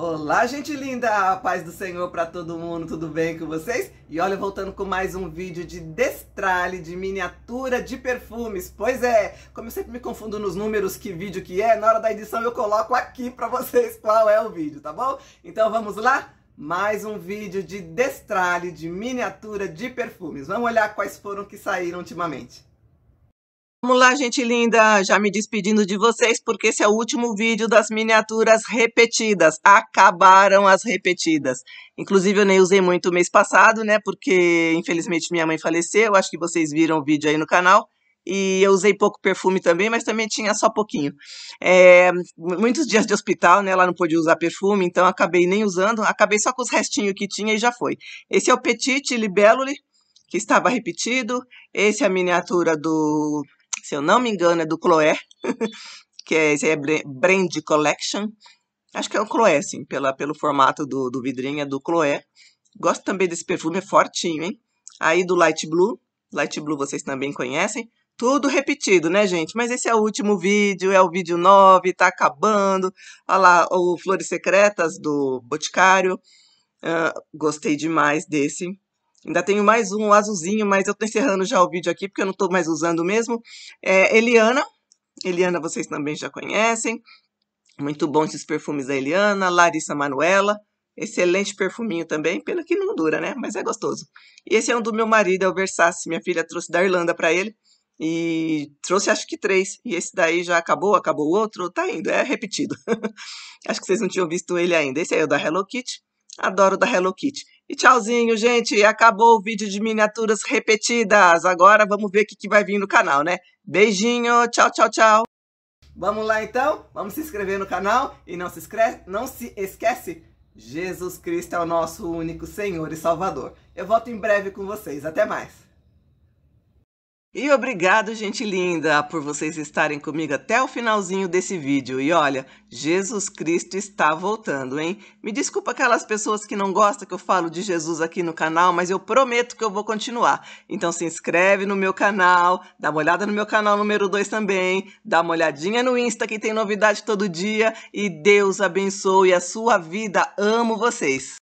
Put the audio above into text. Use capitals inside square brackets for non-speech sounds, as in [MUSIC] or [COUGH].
Olá, gente linda! paz do Senhor para todo mundo, tudo bem com vocês? E olha, voltando com mais um vídeo de destralhe, de miniatura de perfumes. Pois é, como eu sempre me confundo nos números, que vídeo que é, na hora da edição eu coloco aqui para vocês [LAUGHS] qual é o vídeo, tá bom? Então vamos lá? Mais um vídeo de destralhe, de miniatura de perfumes. Vamos olhar quais foram que saíram ultimamente. Vamos lá, gente linda, já me despedindo de vocês, porque esse é o último vídeo das miniaturas repetidas. Acabaram as repetidas. Inclusive, eu nem usei muito mês passado, né, porque infelizmente minha mãe faleceu, acho que vocês viram o vídeo aí no canal. E eu usei pouco perfume também, mas também tinha só pouquinho. É, muitos dias de hospital, né, ela não podia usar perfume, então acabei nem usando, acabei só com os restinhos que tinha e já foi. Esse é o Petite Libellule, que estava repetido. Esse é a miniatura do se eu não me engano, é do Chloé, [LAUGHS] que é, esse é Brand Collection. Acho que é o Chloé, sim, pela, pelo formato do, do vidrinho, é do Chloé. Gosto também desse perfume, é fortinho, hein? Aí do Light Blue, Light Blue vocês também conhecem. Tudo repetido, né, gente? Mas esse é o último vídeo, é o vídeo 9, tá acabando. Olha lá, o Flores Secretas do Boticário. Uh, gostei demais desse. Ainda tenho mais um azulzinho, mas eu tô encerrando já o vídeo aqui, porque eu não tô mais usando mesmo. É Eliana. Eliana vocês também já conhecem. Muito bom esses perfumes da Eliana. Larissa Manuela. Excelente perfuminho também, pena que não dura, né? Mas é gostoso. E esse é um do meu marido, é o Versace. Minha filha trouxe da Irlanda para ele. E trouxe acho que três. E esse daí já acabou, acabou o outro, tá indo, é repetido. [LAUGHS] acho que vocês não tinham visto ele ainda. Esse aí é o da Hello Kitty. Adoro o da Hello Kitty. E tchauzinho, gente. Acabou o vídeo de miniaturas repetidas. Agora vamos ver o que, que vai vir no canal, né? Beijinho, tchau, tchau, tchau. Vamos lá então? Vamos se inscrever no canal e não se, esquece, não se esquece, Jesus Cristo é o nosso único Senhor e Salvador. Eu volto em breve com vocês. Até mais. E obrigado, gente linda, por vocês estarem comigo até o finalzinho desse vídeo. E olha, Jesus Cristo está voltando, hein? Me desculpa aquelas pessoas que não gostam que eu falo de Jesus aqui no canal, mas eu prometo que eu vou continuar. Então se inscreve no meu canal, dá uma olhada no meu canal número 2 também, dá uma olhadinha no Insta que tem novidade todo dia e Deus abençoe a sua vida. Amo vocês!